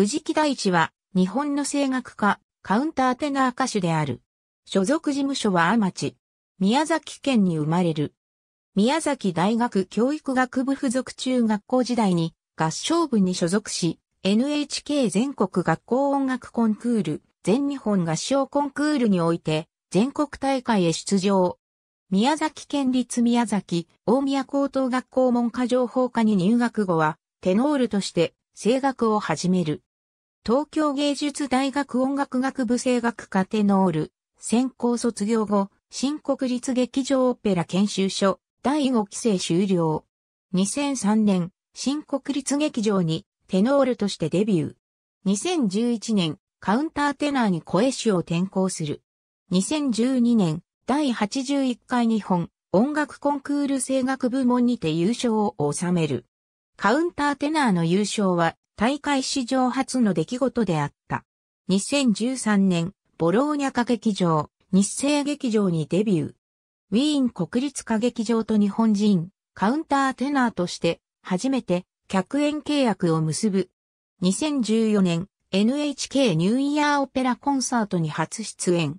藤木大地は、日本の声楽家、カウンターテナー歌手である。所属事務所はアマチ。宮崎県に生まれる。宮崎大学教育学部附属中学校時代に合唱部に所属し、NHK 全国学校音楽コンクール、全日本合唱コンクールにおいて、全国大会へ出場。宮崎県立宮崎大宮高等学校文科情報科に入学後は、テノールとして声楽を始める。東京芸術大学音楽学部声楽科テノール、専攻卒業後、新国立劇場オペラ研修所、第5期生終了。2003年、新国立劇場にテノールとしてデビュー。2011年、カウンターテナーに声手を転校する。2012年、第81回日本音楽コンクール声楽部門にて優勝を収める。カウンターテナーの優勝は、大会史上初の出来事であった。2013年、ボローニャ歌劇場、日清劇場にデビュー。ウィーン国立歌劇場と日本人、カウンターテナーとして、初めて、客演契約を結ぶ。2014年、NHK ニューイヤーオペラコンサートに初出演。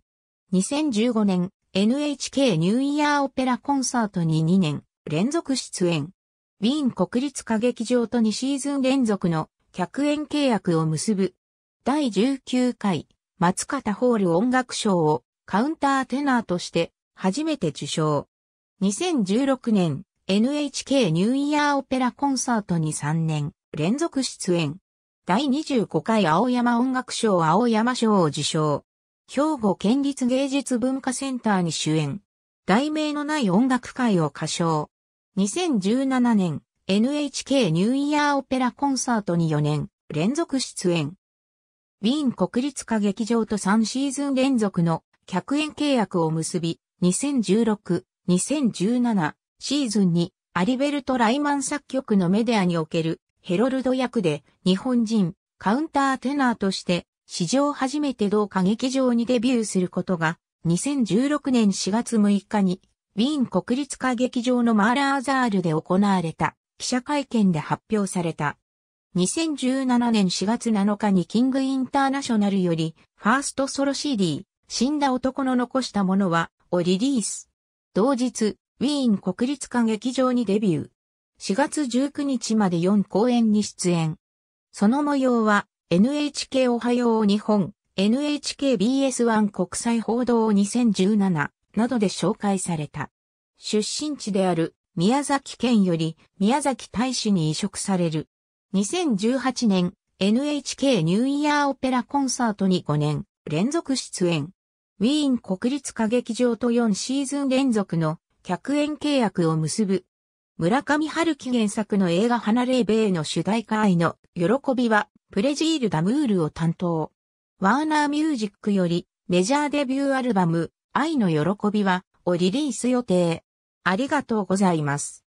2015年、NHK ニューイヤーオペラコンサートに2年連続出演。ウィーン国立歌劇場と2シーズン連続の客円契約を結ぶ。第19回松方ホール音楽賞をカウンターテナーとして初めて受賞。2016年 NHK ニューイヤーオペラコンサートに3年連続出演。第25回青山音楽賞青山賞を受賞。兵庫県立芸術文化センターに主演。題名のない音楽会を歌唱。2017年 NHK ニューイヤーオペラコンサートに4年連続出演。ウィーン国立歌劇場と3シーズン連続の客演契約を結び、2016、2017シーズンにアリベルト・ライマン作曲のメディアにおけるヘロルド役で日本人カウンターテナーとして史上初めて同歌劇場にデビューすることが2016年4月6日にウィーン国立歌劇場のマーラーザールで行われた。記者会見で発表された。2017年4月7日にキングインターナショナルより、ファーストソロ CD、死んだ男の残したものは、をリリース。同日、ウィーン国立歌劇場にデビュー。4月19日まで4公演に出演。その模様は、NHK おはよう日本、NHKBS1 国際報道2017などで紹介された。出身地である宮崎県より宮崎大使に移植される。2018年 NHK ニューイヤーオペラコンサートに5年連続出演。ウィーン国立歌劇場と4シーズン連続の客演契約を結ぶ。村上春樹原作の映画離れ米の主題歌愛の喜びはプレジール・ダムールを担当。ワーナーミュージックよりメジャーデビューアルバム愛の喜びはをリリース予定。ありがとうございます。